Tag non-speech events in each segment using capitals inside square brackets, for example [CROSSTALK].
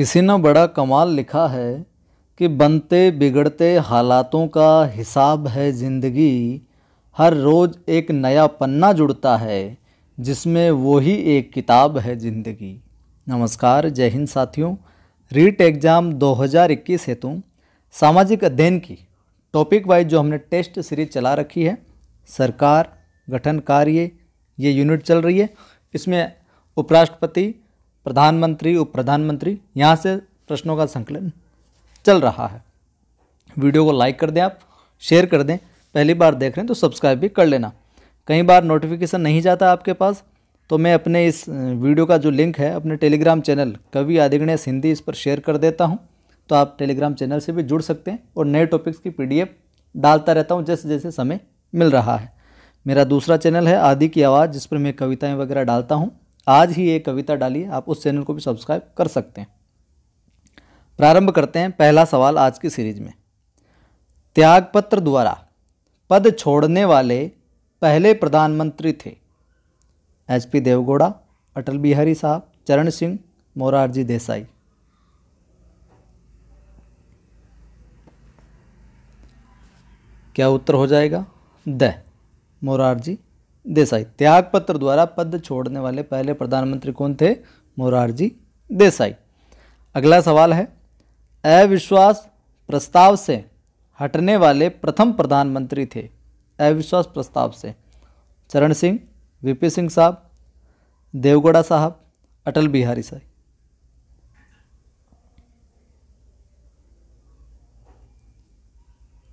किसी ने बड़ा कमाल लिखा है कि बनते बिगड़ते हालातों का हिसाब है ज़िंदगी हर रोज़ एक नया पन्ना जुड़ता है जिसमें वही एक किताब है ज़िंदगी नमस्कार जय हिंद साथियों रीट एग्ज़ाम 2021 हेतु सामाजिक अध्ययन की टॉपिक वाइज जो हमने टेस्ट सीरीज चला रखी है सरकार गठन कार्य ये यूनिट चल रही है इसमें उपराष्ट्रपति प्रधानमंत्री उप प्रधानमंत्री यहाँ से प्रश्नों का संकलन चल रहा है वीडियो को लाइक कर दें आप शेयर कर दें पहली बार देख रहे हैं तो सब्सक्राइब भी कर लेना कई बार नोटिफिकेशन नहीं जाता आपके पास तो मैं अपने इस वीडियो का जो लिंक है अपने टेलीग्राम चैनल कवि आदिगणेश हिंदी इस पर शेयर कर देता हूँ तो आप टेलीग्राम चैनल से भी जुड़ सकते हैं और नए टॉपिक्स की पीडीएफ डालता रहता हूँ जैसे जैसे समय मिल रहा है मेरा दूसरा चैनल है आदि की आवाज़ जिस पर मैं कविताएं वगैरह डालता हूँ आज ही ये कविता डाली आप उस चैनल को भी सब्सक्राइब कर सकते हैं प्रारंभ करते हैं पहला सवाल आज की सीरीज में त्यागपत्र द्वारा पद छोड़ने वाले पहले प्रधानमंत्री थे एच पी देवगौड़ा अटल बिहारी साहब चरण सिंह मोरारजी देसाई क्या उत्तर हो जाएगा द मोरारजी देसाई त्याग पत्र द्वारा पद छोड़ने वाले पहले प्रधानमंत्री कौन थे मोरारजी देसाई अगला सवाल है अविश्वास प्रस्ताव से हटने वाले प्रथम प्रधानमंत्री थे अविश्वास प्रस्ताव से चरण सिंह वीपी सिंह साहब देवगौड़ा साहब अटल बिहारी साहब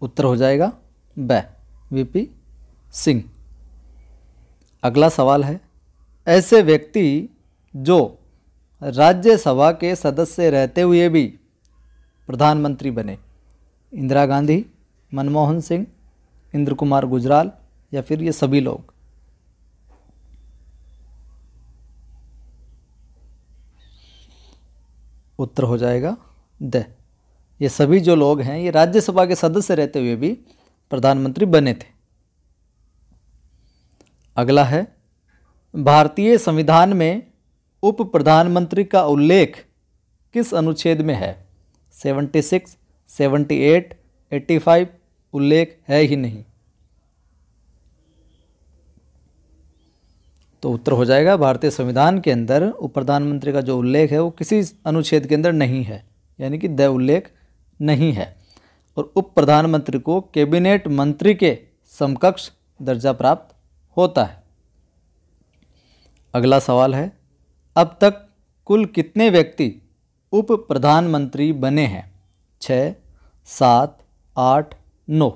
उत्तर हो जाएगा ब वीपी सिंह अगला सवाल है ऐसे व्यक्ति जो राज्यसभा के सदस्य रहते हुए भी प्रधानमंत्री बने इंदिरा गांधी मनमोहन सिंह इंद्र कुमार गुजराल या फिर ये सभी लोग उत्तर हो जाएगा द ये सभी जो लोग हैं ये राज्यसभा के सदस्य रहते हुए भी प्रधानमंत्री बने थे अगला है भारतीय संविधान में उप प्रधानमंत्री का उल्लेख किस अनुच्छेद में है seventy six seventy eight eighty five उल्लेख है ही नहीं तो उत्तर हो जाएगा भारतीय संविधान के अंदर उप प्रधानमंत्री का जो उल्लेख है वो किसी अनुच्छेद के अंदर नहीं है यानी कि द उल्लेख नहीं है और उप प्रधानमंत्री को कैबिनेट मंत्री के समकक्ष दर्जा प्राप्त होता है अगला सवाल है अब तक कुल कितने व्यक्ति उप प्रधानमंत्री बने हैं छ सात आठ नौ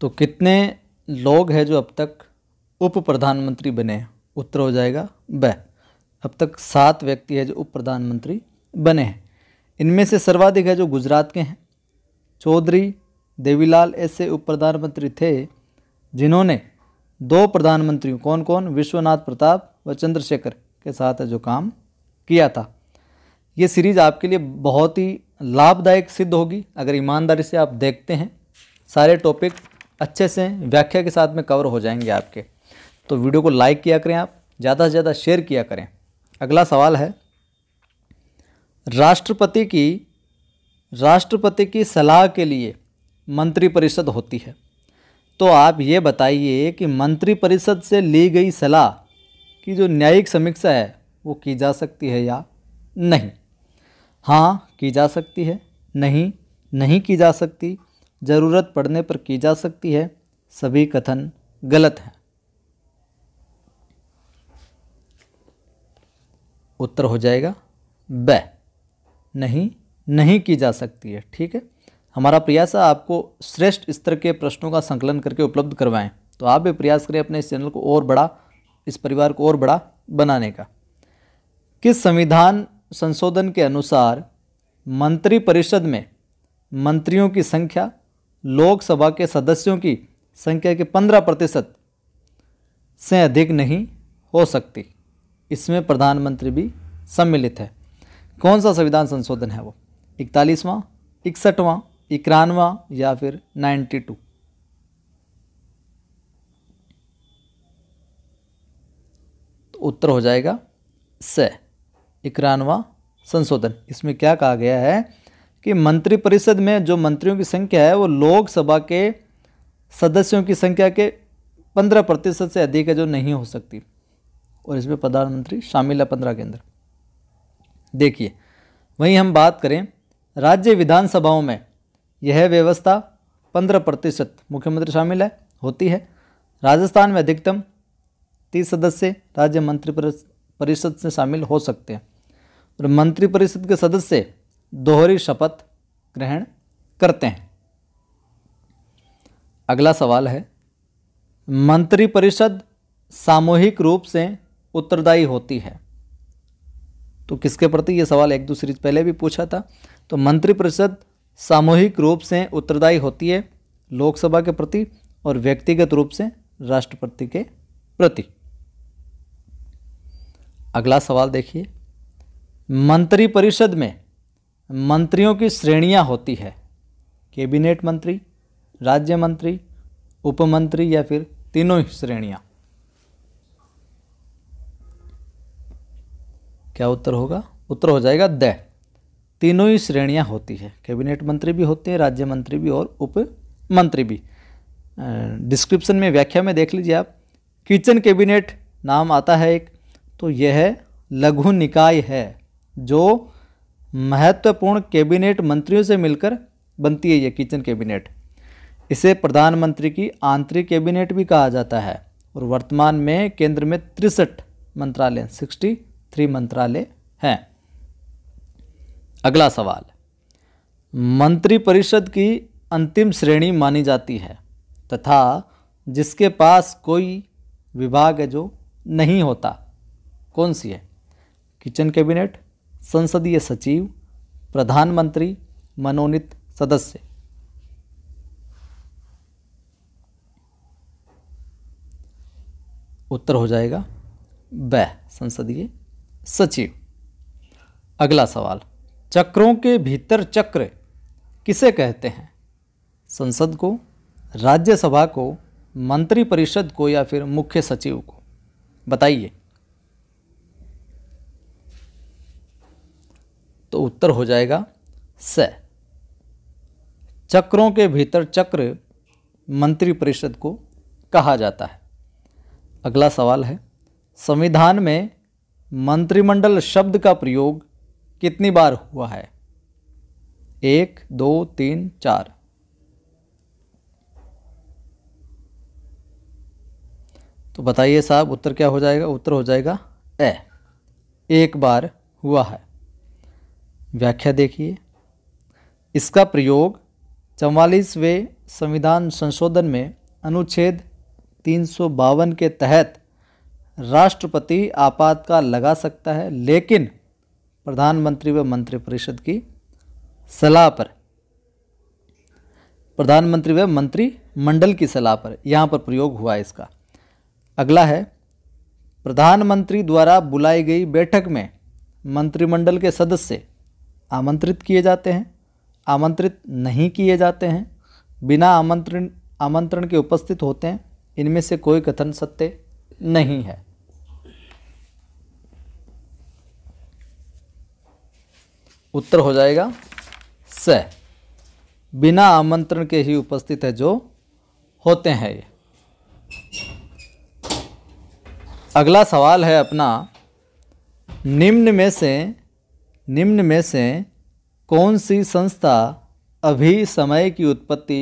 तो कितने लोग हैं जो अब तक उप प्रधानमंत्री बने हैं उत्तर हो जाएगा ब अब तक सात व्यक्ति है जो उप प्रधानमंत्री बने हैं इनमें से सर्वाधिक है जो गुजरात के हैं चौधरी देवीलाल ऐसे उप प्रधानमंत्री थे जिन्होंने दो प्रधानमंत्रियों कौन कौन विश्वनाथ प्रताप व चंद्रशेखर के साथ जो काम किया था ये सीरीज़ आपके लिए बहुत ही लाभदायक सिद्ध होगी अगर ईमानदारी से आप देखते हैं सारे टॉपिक अच्छे से व्याख्या के साथ में कवर हो जाएंगे आपके तो वीडियो को लाइक किया करें आप ज़्यादा से ज़्यादा शेयर किया करें अगला सवाल है राष्ट्रपति की राष्ट्रपति की सलाह के लिए मंत्रिपरिषद होती है तो आप ये बताइए कि मंत्रिपरिषद से ली गई सलाह की जो न्यायिक समीक्षा है वो की जा सकती है या नहीं हाँ की जा सकती है नहीं नहीं की जा सकती ज़रूरत पड़ने पर की जा सकती है सभी कथन गलत हैं उत्तर हो जाएगा ब नहीं नहीं की जा सकती है ठीक है हमारा प्रयास है आपको श्रेष्ठ स्तर के प्रश्नों का संकलन करके उपलब्ध करवाएं तो आप भी प्रयास करें अपने इस चैनल को और बड़ा इस परिवार को और बड़ा बनाने का किस संविधान संशोधन के अनुसार मंत्रिपरिषद में मंत्रियों की संख्या लोकसभा के सदस्यों की संख्या के पंद्रह प्रतिशत से अधिक नहीं हो सकती इसमें प्रधानमंत्री भी सम्मिलित है कौन सा संविधान संशोधन है वो इकतालीसवां इकसठवां इक्यानवा या फिर नाइन्टी टू तो उत्तर हो जाएगा स इक्यानवा संशोधन इसमें क्या कहा गया है कि मंत्रिपरिषद में जो मंत्रियों की संख्या है वो लोकसभा के सदस्यों की संख्या के पंद्रह प्रतिशत से अधिक है जो नहीं हो सकती और इसमें प्रधानमंत्री शामिल है पंद्रह के अंदर देखिए वहीं हम बात करें राज्य विधानसभाओं में यह व्यवस्था पंद्रह प्रतिशत मुख्यमंत्री शामिल है होती है राजस्थान में अधिकतम तीस सदस्य राज्य मंत्री परिषद से शामिल हो सकते हैं और मंत्री परिषद के सदस्य दोहरी शपथ ग्रहण करते हैं अगला सवाल है मंत्री परिषद सामूहिक रूप से उत्तरदायी होती है तो किसके प्रति ये सवाल एक दूसरे पहले भी पूछा था तो मंत्री परिषद सामूहिक रूप से उत्तरदायी होती है लोकसभा के प्रति और व्यक्तिगत रूप से राष्ट्रपति के प्रति अगला सवाल देखिए मंत्रिपरिषद में मंत्रियों की श्रेणियां होती है कैबिनेट मंत्री राज्य मंत्री उपमंत्री या फिर तीनों ही श्रेणियां क्या उत्तर होगा उत्तर हो जाएगा द तीनों ही श्रेणियाँ होती है कैबिनेट मंत्री भी होते हैं राज्य मंत्री भी और उप मंत्री भी डिस्क्रिप्शन में व्याख्या में देख लीजिए आप किचन कैबिनेट नाम आता है एक तो यह लघु निकाय है जो महत्वपूर्ण कैबिनेट मंत्रियों से मिलकर बनती है ये किचन कैबिनेट इसे प्रधानमंत्री की आंतरिक कैबिनेट भी कहा जाता है और वर्तमान में केंद्र में तिरसठ मंत्रालय सिक्सटी थ्री मंत्रालय हैं अगला सवाल मंत्रिपरिषद की अंतिम श्रेणी मानी जाती है तथा जिसके पास कोई विभाग है जो नहीं होता कौन सी है किचन कैबिनेट संसदीय सचिव प्रधानमंत्री मनोनीत सदस्य उत्तर हो जाएगा ब संसदीय सचिव अगला सवाल चक्रों के भीतर चक्र किसे कहते हैं संसद को राज्यसभा को मंत्रिपरिषद को या फिर मुख्य सचिव को बताइए तो उत्तर हो जाएगा स चक्रों के भीतर चक्र मंत्रिपरिषद को कहा जाता है अगला सवाल है संविधान में मंत्रिमंडल शब्द का प्रयोग कितनी बार हुआ है एक दो तीन चार तो बताइए साहब उत्तर क्या हो जाएगा उत्तर हो जाएगा ए एक बार हुआ है व्याख्या देखिए इसका प्रयोग चवालीसवें संविधान संशोधन में अनुच्छेद तीन के तहत राष्ट्रपति आपातकाल लगा सकता है लेकिन प्रधानमंत्री व मंत्रिपरिषद की सलाह पर प्रधानमंत्री व मंत्री मंडल की सलाह पर यहाँ पर प्रयोग हुआ इसका अगला है प्रधानमंत्री द्वारा बुलाई गई बैठक में मंत्रिमंडल के सदस्य आमंत्रित किए जाते हैं आमंत्रित नहीं किए जाते हैं बिना आमंत्रण आमंत्रण के उपस्थित होते हैं इनमें से कोई कथन सत्य नहीं है उत्तर हो जाएगा स बिना आमंत्रण के ही उपस्थित है जो होते हैं ये अगला सवाल है अपना निम्न में से निम्न में से कौन सी संस्था अभी समय की उत्पत्ति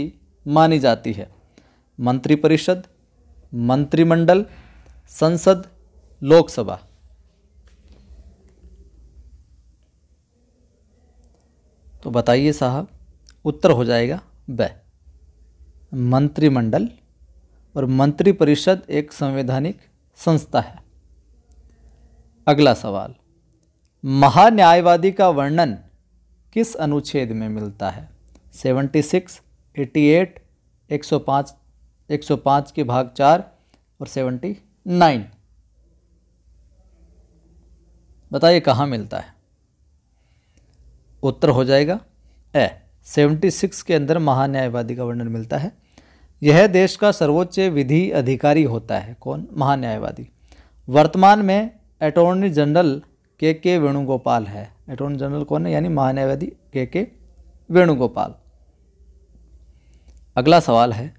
मानी जाती है मंत्रिपरिषद मंत्रिमंडल संसद लोकसभा तो बताइए साहब उत्तर हो जाएगा ब मंत्रिमंडल और मंत्रिपरिषद एक संवैधानिक संस्था है अगला सवाल महान्यायवादी का वर्णन किस अनुच्छेद में मिलता है सेवेंटी सिक्स एटी एट एक सौ पाँच एक सौ पाँच के भाग चार और सेवेंटी नाइन बताइए कहाँ मिलता है उत्तर हो जाएगा ए 76 के अंदर महान्यायवादी का वर्णन मिलता है यह देश का सर्वोच्च विधि अधिकारी होता है कौन महान्यायवादी वर्तमान में अटॉर्नी जनरल के के वेणुगोपाल है अटोर्नी जनरल कौन है यानी महान्यायवादी के के वेणुगोपाल अगला सवाल है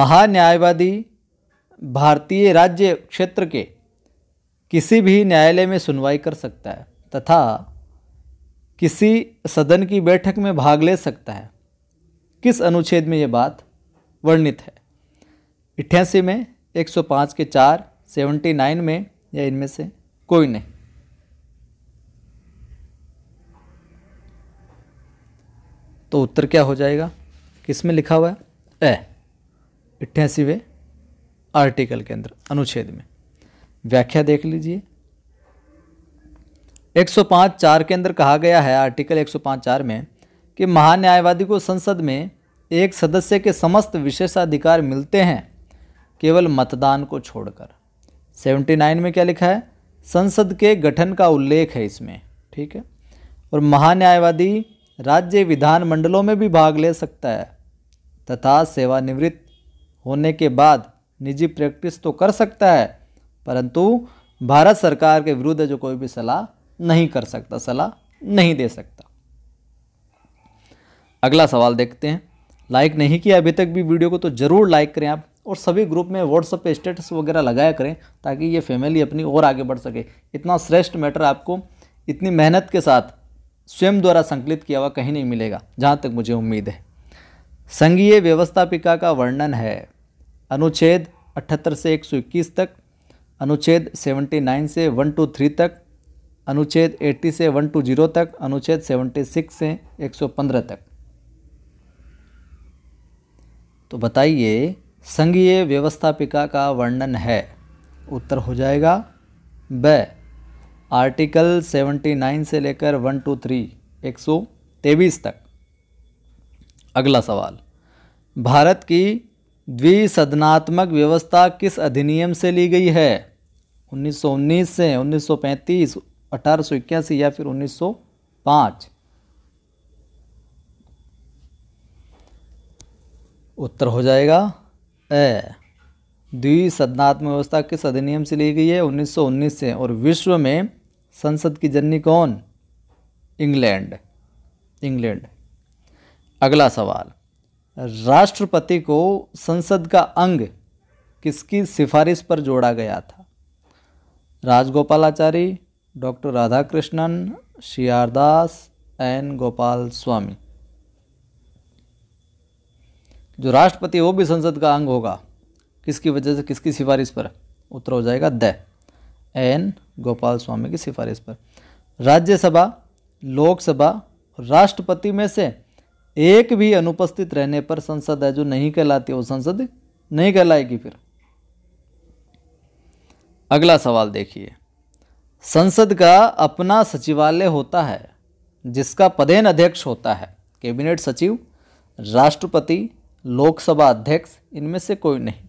महान्यायवादी भारतीय राज्य क्षेत्र के किसी भी न्यायालय में सुनवाई कर सकता है तथा किसी सदन की बैठक में भाग ले सकता है किस अनुच्छेद में ये बात वर्णित है अठासी में 105 के चार 79 में या इनमें से कोई नहीं तो उत्तर क्या हो जाएगा किस में लिखा हुआ है ए अट्ठासीवें आर्टिकल के अंदर अनुच्छेद में व्याख्या देख लीजिए 105 चार के अंदर कहा गया है आर्टिकल 105 चार में कि महान्यायवादी को संसद में एक सदस्य के समस्त विशेषाधिकार मिलते हैं केवल मतदान को छोड़कर 79 में क्या लिखा है संसद के गठन का उल्लेख है इसमें ठीक है और महान्यायवादी राज्य विधानमंडलों में भी भाग ले सकता है तथा सेवानिवृत्त होने के बाद निजी प्रैक्टिस तो कर सकता है परंतु भारत सरकार के विरुद्ध जो कोई भी सलाह नहीं कर सकता सलाह नहीं दे सकता अगला सवाल देखते हैं लाइक नहीं किया अभी तक भी वीडियो को तो ज़रूर लाइक करें आप और सभी ग्रुप में व्हाट्सअप पे स्टेटस वगैरह लगाया करें ताकि ये फैमिली अपनी और आगे बढ़ सके इतना श्रेष्ठ मैटर आपको इतनी मेहनत के साथ स्वयं द्वारा संकलित किया हुआ कहीं नहीं मिलेगा जहाँ तक मुझे उम्मीद है संघीय व्यवस्थापिका का वर्णन है अनुच्छेद अठहत्तर से एक तक अनुच्छेद सेवेंटी से वन तक अनुच्छेद 80 से 120 तक अनुच्छेद 76 से 115 तक तो बताइए संघीय व्यवस्थापिका का वर्णन है उत्तर हो जाएगा ब आर्टिकल 79 से लेकर 123 123 तक अगला सवाल भारत की द्विसदनात्मक व्यवस्था किस अधिनियम से ली गई है 1919 से 1935 अठारह या फिर 1905 उत्तर हो जाएगा ए द्विसदनात्मक व्यवस्था किस अधिनियम से ली गई है 1919 से और विश्व में संसद की जननी कौन इंग्लैंड इंग्लैंड अगला सवाल राष्ट्रपति को संसद का अंग किसकी सिफारिश पर जोड़ा गया था राजगोपालाचारी डॉक्टर राधा कृष्णन शियारदास एन गोपाल स्वामी जो राष्ट्रपति वो भी संसद का अंग होगा किसकी वजह से किसकी सिफारिश पर उत्तर हो जाएगा द एन गोपाल स्वामी की सिफारिश पर राज्यसभा लोकसभा राष्ट्रपति में से एक भी अनुपस्थित रहने पर संसद है जो नहीं कहलाती वो संसद नहीं कहलाएगी फिर अगला सवाल देखिए संसद का अपना सचिवालय होता है जिसका पदेन अध्यक्ष होता है कैबिनेट सचिव राष्ट्रपति लोकसभा अध्यक्ष इनमें से कोई नहीं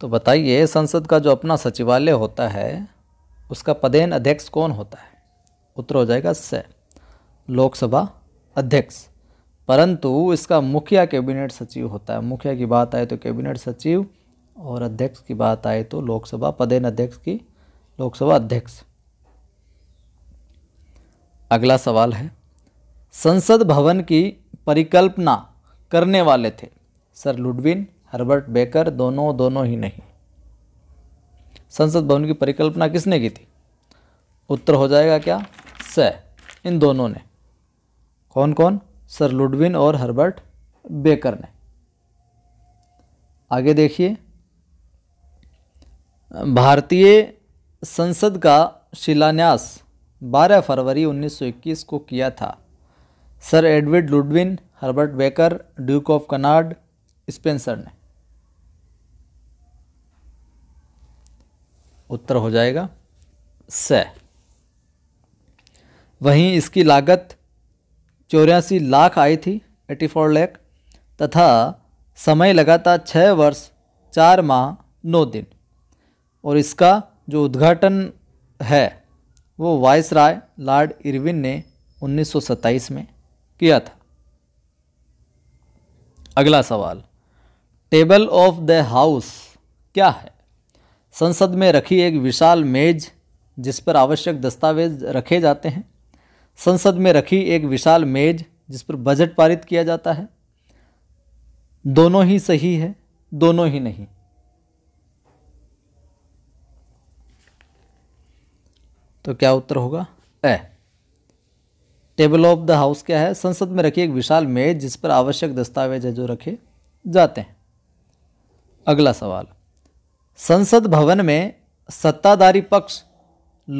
तो बताइए संसद का जो अपना सचिवालय होता है उसका पदेन अध्यक्ष कौन होता है उत्तर हो जाएगा स लोकसभा अध्यक्ष परंतु इसका मुखिया कैबिनेट सचिव होता है मुखिया की बात आए तो कैबिनेट सचिव और अध्यक्ष की बात आए तो लोकसभा पदेन अध्यक्ष की लोकसभा अध्यक्ष अगला सवाल है संसद भवन की परिकल्पना करने वाले थे सर लुडविन हर्बर्ट बेकर दोनों दोनों ही नहीं संसद भवन की परिकल्पना किसने की थी उत्तर हो जाएगा क्या स इन दोनों ने कौन कौन सर लुडविन और हर्बर्ट बेकर ने आगे देखिए भारतीय संसद का शिलान्यास 12 फरवरी 1921 को किया था sir Edwin Lutyens Herbert Baker Duke of Connaught Spencer ने उत्तर हो जाएगा स वहीं इसकी लागत चौरासी लाख आई थी एटी फोर लैख तथा समय लगा था छः वर्ष चार माह नौ दिन और इसका जो उद्घाटन है वो वाइस राय लॉर्ड इरविन ने 1927 में किया था अगला सवाल टेबल ऑफ द हाउस क्या है संसद में रखी एक विशाल मेज जिस पर आवश्यक दस्तावेज रखे जाते हैं संसद में रखी एक विशाल मेज जिस पर बजट पारित किया जाता है दोनों ही सही है दोनों ही नहीं तो क्या उत्तर होगा A table of the house क्या है संसद में रखी एक विशाल मेज जिस पर आवश्यक दस्तावेज है जो रखे जाते हैं अगला सवाल संसद भवन में सत्ताधारी पक्ष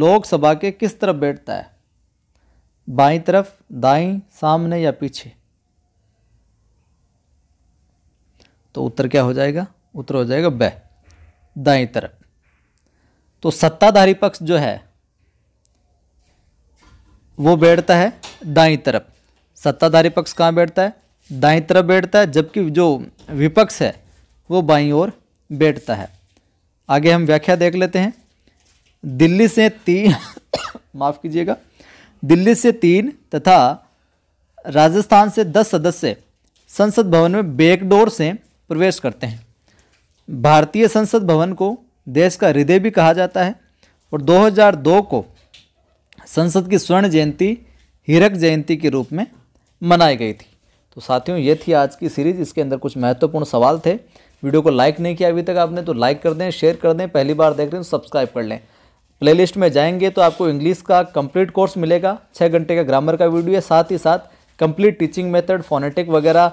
लोकसभा के किस तरफ बैठता है बाई तरफ दाई सामने या पीछे तो उत्तर क्या हो जाएगा उत्तर हो जाएगा ब दाई तरफ तो सत्ताधारी पक्ष जो है वो बैठता है दाई तरफ सत्ताधारी पक्ष कहाँ बैठता है दाई तरफ बैठता है जबकि जो विपक्ष है वो बाई ओर बैठता है आगे हम व्याख्या देख लेते हैं दिल्ली से तीन [COUGHS] माफ़ कीजिएगा दिल्ली से तीन तथा राजस्थान से दस सदस्य संसद भवन में बैकडोर से प्रवेश करते हैं भारतीय संसद भवन को देश का हृदय भी कहा जाता है और 2002 को संसद की स्वर्ण जयंती हीरक जयंती के रूप में मनाई गई थी तो साथियों ये थी आज की सीरीज़ इसके अंदर कुछ महत्वपूर्ण सवाल थे वीडियो को लाइक नहीं किया अभी तक आपने तो लाइक कर दें शेयर कर दें पहली बार देख रहे हैं तो सब्सक्राइब कर लें प्लेलिस्ट में जाएंगे तो आपको इंग्लिश का कंप्लीट कोर्स मिलेगा छः घंटे का ग्रामर का वीडियो है साथ ही साथ कंप्लीट टीचिंग मेथड फोनेटिक वगैरह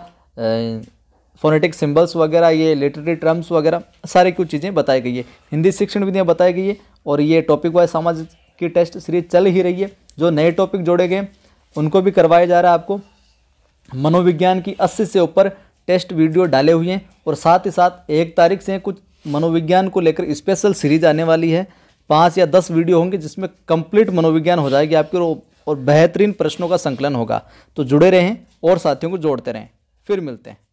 फोनेटिक सिंबल्स वगैरह ये लिटरेरी टर्म्स वगैरह सारी कुछ चीज़ें बताई गई है हिंदी शिक्षण विधियाँ बताई गई है और ये टॉपिक वाइज सामाजिक की टेस्ट सीरीज चल ही रही है जो नए टॉपिक जोड़े गए उनको भी करवाया जा रहा है आपको मनोविज्ञान की अस्सी से ऊपर टेस्ट वीडियो डाले हुए हैं और साथ ही साथ एक तारीख से कुछ मनोविज्ञान को लेकर स्पेशल सीरीज आने वाली है पाँच या दस वीडियो होंगे जिसमें कंप्लीट मनोविज्ञान हो जाएगी आपके और बेहतरीन प्रश्नों का संकलन होगा तो जुड़े रहें और साथियों को जोड़ते रहें फिर मिलते हैं